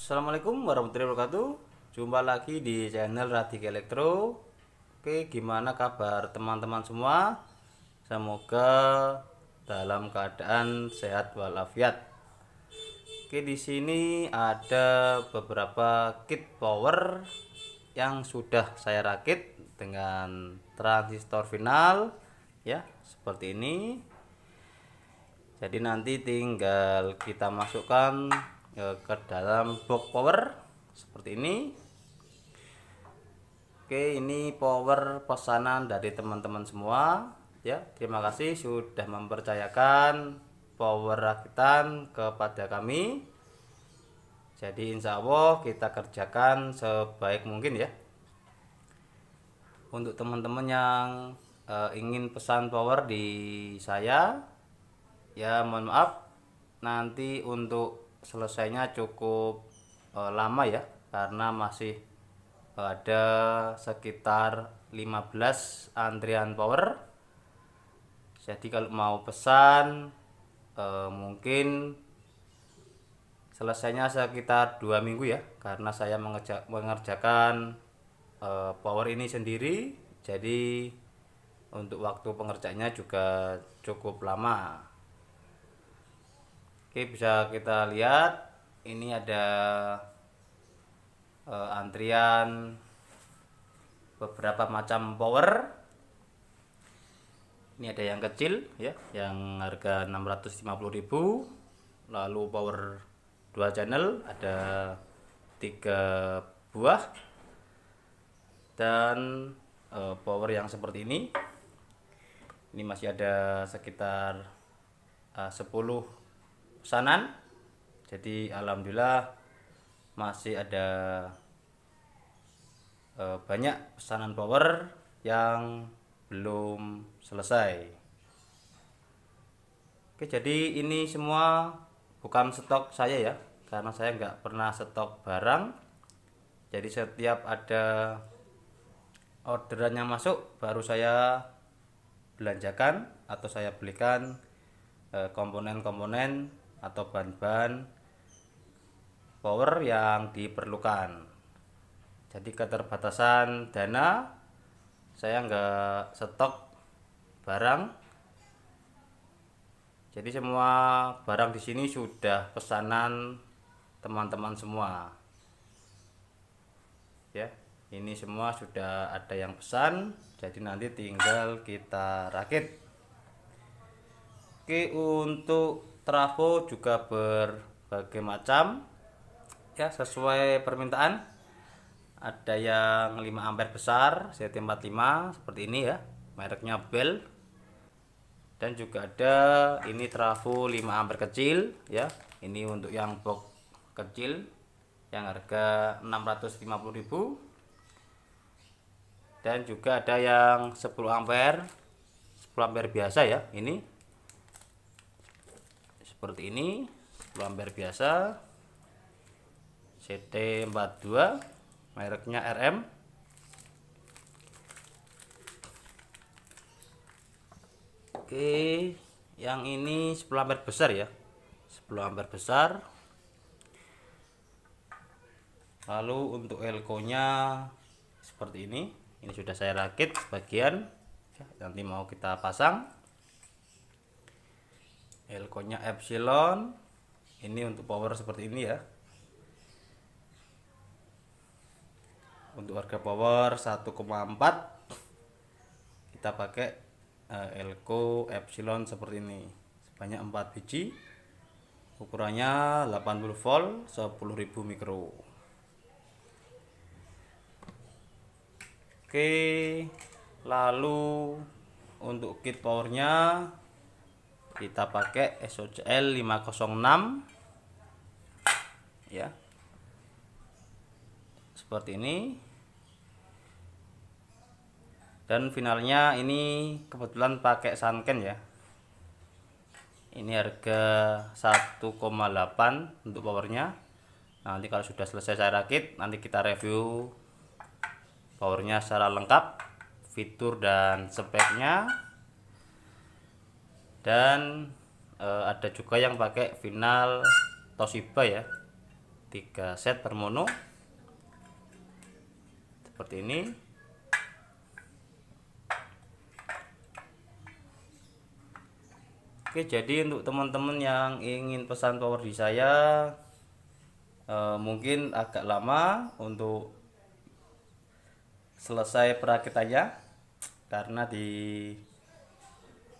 Assalamualaikum warahmatullahi wabarakatuh Jumpa lagi di channel Radik Elektro Oke gimana kabar teman-teman semua Semoga dalam keadaan sehat walafiat Oke di sini ada beberapa kit power yang sudah saya rakit dengan transistor final ya seperti ini jadi nanti tinggal kita masukkan ke dalam box power seperti ini Oke ini power pesanan dari teman-teman semua ya terima kasih sudah mempercayakan power rakitan kepada kami jadi insya Allah kita kerjakan sebaik mungkin ya untuk teman-teman yang e, ingin pesan power di saya ya mohon maaf nanti untuk selesainya cukup e, lama ya karena masih ada sekitar 15 antrian power jadi kalau mau pesan e, mungkin selesainya sekitar dua minggu ya karena saya mengerja, mengerjakan e, power ini sendiri jadi untuk waktu pengerjaannya juga cukup lama Oke, bisa kita lihat ini ada e, antrian beberapa macam power. Ini ada yang kecil ya, yang harga 650.000. Lalu power 2 channel ada tiga buah. Dan e, power yang seperti ini. Ini masih ada sekitar e, eh, 10 pesanan jadi alhamdulillah masih ada e, banyak pesanan power yang belum selesai oke jadi ini semua bukan stok saya ya karena saya nggak pernah stok barang jadi setiap ada orderan yang masuk baru saya belanjakan atau saya belikan eh, komponen-komponen atau ban-ban power yang diperlukan jadi keterbatasan dana saya nggak stok barang jadi semua barang di sini sudah pesanan teman-teman semua ya ini semua sudah ada yang pesan jadi nanti tinggal kita rakit oke untuk trafo juga berbagai macam ya sesuai permintaan ada yang 5 ampere besar CT45 seperti ini ya mereknya Bell dan juga ada ini trafo 5 ampere kecil ya ini untuk yang box kecil yang harga 650.000 dan juga ada yang 10 ampere 10 ampere biasa ya ini seperti ini lumber biasa CT42 mereknya RM oke yang ini 10 ampere besar ya 10 ampere besar lalu untuk elko nya seperti ini ini sudah saya rakit sebagian nanti mau kita pasang elkonya epsilon ini untuk power seperti ini ya untuk harga power 1,4 kita pakai eh, elko epsilon seperti ini sebanyak 4 biji ukurannya 80 volt 10.000 mikro oke lalu untuk kit powernya kita pakai SOCL 506 ya seperti ini dan finalnya ini kebetulan pakai sunken ya ini harga 1,8 untuk powernya nah, nanti kalau sudah selesai saya rakit nanti kita review powernya secara lengkap fitur dan speknya dan e, ada juga yang pakai final Toshiba ya tiga set per mono seperti ini Oke jadi untuk teman-teman yang ingin pesan power di saya e, mungkin agak lama untuk selesai perakitannya karena di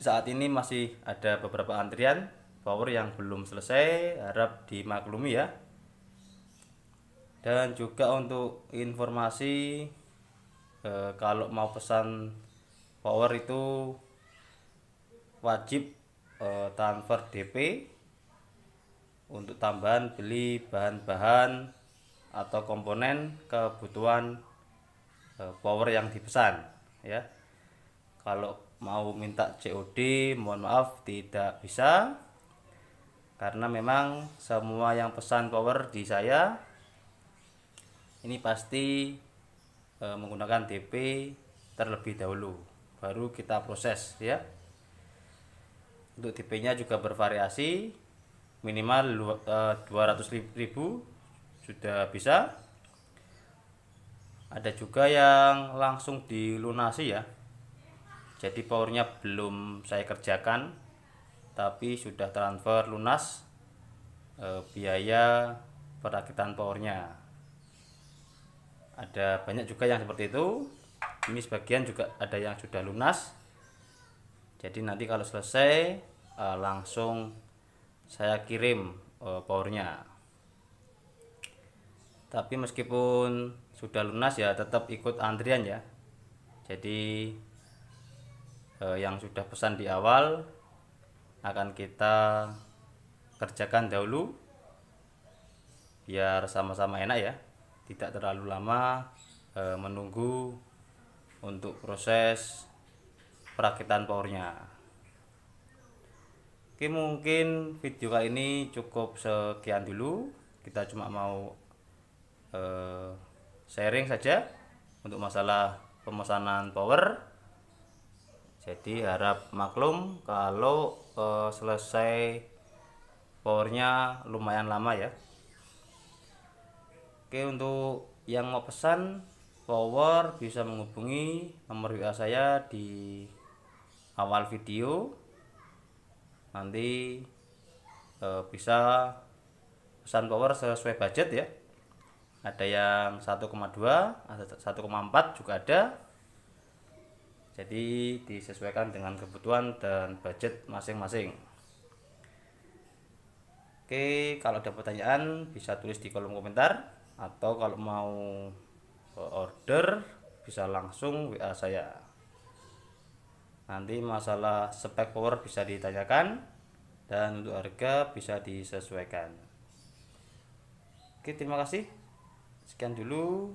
saat ini masih ada beberapa antrian power yang belum selesai harap dimaklumi ya dan juga untuk informasi eh, kalau mau pesan power itu wajib eh, transfer DP untuk tambahan beli bahan-bahan atau komponen kebutuhan eh, power yang dipesan ya kalau mau minta COD mohon maaf tidak bisa karena memang semua yang pesan power di saya ini pasti e, menggunakan DP terlebih dahulu baru kita proses ya untuk DP nya juga bervariasi minimal e, 200.000 sudah bisa ada juga yang langsung dilunasi ya jadi powernya belum saya kerjakan tapi sudah transfer lunas e, biaya perakitan powernya ada banyak juga yang seperti itu ini sebagian juga ada yang sudah lunas jadi nanti kalau selesai e, langsung saya kirim e, powernya tapi meskipun sudah lunas ya tetap ikut antrian ya jadi eh, yang sudah pesan di awal akan kita kerjakan dahulu biar sama-sama enak ya tidak terlalu lama eh, menunggu untuk proses perakitan powernya oke mungkin video kali ini cukup sekian dulu kita cuma mau eh, sharing saja untuk masalah pemesanan power jadi harap maklum kalau uh, selesai powernya lumayan lama ya oke untuk yang mau pesan power bisa menghubungi nomor WA saya di awal video nanti eh, bisa pesan power sesuai budget ya ada yang 1,2 ada 1,4 juga ada jadi disesuaikan dengan kebutuhan dan budget masing-masing Oke kalau ada pertanyaan bisa tulis di kolom komentar atau kalau mau order bisa langsung WA saya nanti masalah spek power bisa ditanyakan dan untuk harga bisa disesuaikan Oke terima kasih sekian dulu